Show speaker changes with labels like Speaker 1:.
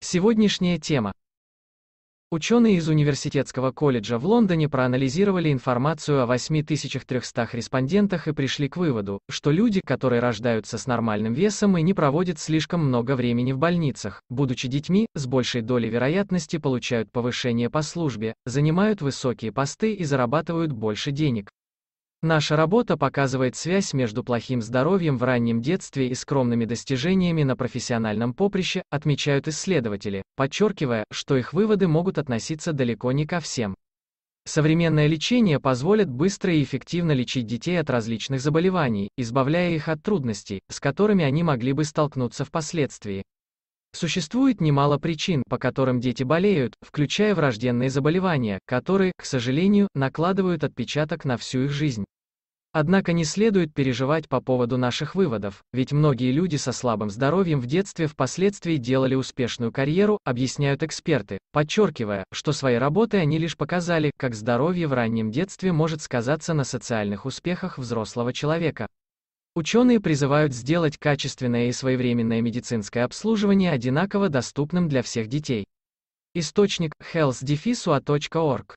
Speaker 1: Сегодняшняя тема. Ученые из Университетского колледжа в Лондоне проанализировали информацию о 8300 респондентах и пришли к выводу, что люди, которые рождаются с нормальным весом и не проводят слишком много времени в больницах, будучи детьми, с большей долей вероятности получают повышение по службе, занимают высокие посты и зарабатывают больше денег. Наша работа показывает связь между плохим здоровьем в раннем детстве и скромными достижениями на профессиональном поприще, отмечают исследователи, подчеркивая, что их выводы могут относиться далеко не ко всем. Современное лечение позволит быстро и эффективно лечить детей от различных заболеваний, избавляя их от трудностей, с которыми они могли бы столкнуться впоследствии. Существует немало причин, по которым дети болеют, включая врожденные заболевания, которые, к сожалению, накладывают отпечаток на всю их жизнь. Однако не следует переживать по поводу наших выводов, ведь многие люди со слабым здоровьем в детстве впоследствии делали успешную карьеру, объясняют эксперты, подчеркивая, что своей работой они лишь показали, как здоровье в раннем детстве может сказаться на социальных успехах взрослого человека. Ученые призывают сделать качественное и своевременное медицинское обслуживание одинаково доступным для всех детей. Источник healthdefisua.org